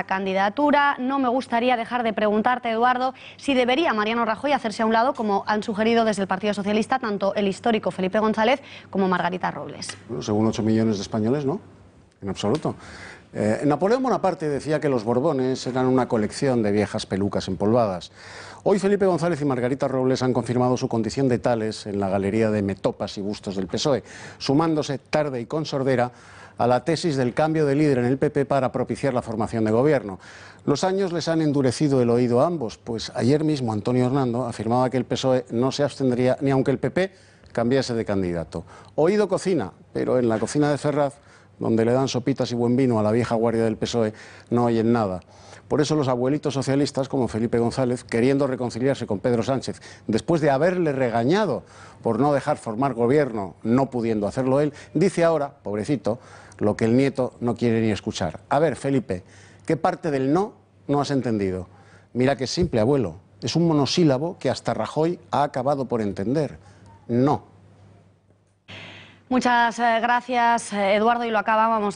...la candidatura. No me gustaría dejar de preguntarte, Eduardo, si debería Mariano Rajoy hacerse a un lado, como han sugerido desde el Partido Socialista tanto el histórico Felipe González como Margarita Robles. según 8 millones de españoles, no, en absoluto. Eh, Napoleón Bonaparte decía que los Borbones eran una colección de viejas pelucas empolvadas. Hoy Felipe González y Margarita Robles han confirmado su condición de tales en la galería de metopas y bustos del PSOE, sumándose tarde y con sordera a la tesis del cambio de líder en el PP para propiciar la formación de gobierno. Los años les han endurecido el oído a ambos, pues ayer mismo Antonio Hernando afirmaba que el PSOE no se abstendría ni aunque el PP cambiase de candidato. Oído cocina, pero en la cocina de Ferraz donde le dan sopitas y buen vino a la vieja guardia del PSOE, no oyen nada. Por eso los abuelitos socialistas, como Felipe González, queriendo reconciliarse con Pedro Sánchez, después de haberle regañado por no dejar formar gobierno, no pudiendo hacerlo él, dice ahora, pobrecito, lo que el nieto no quiere ni escuchar. A ver, Felipe, ¿qué parte del no no has entendido? Mira que es simple, abuelo. Es un monosílabo que hasta Rajoy ha acabado por entender. No. Muchas eh, gracias, eh, Eduardo, y lo acabábamos.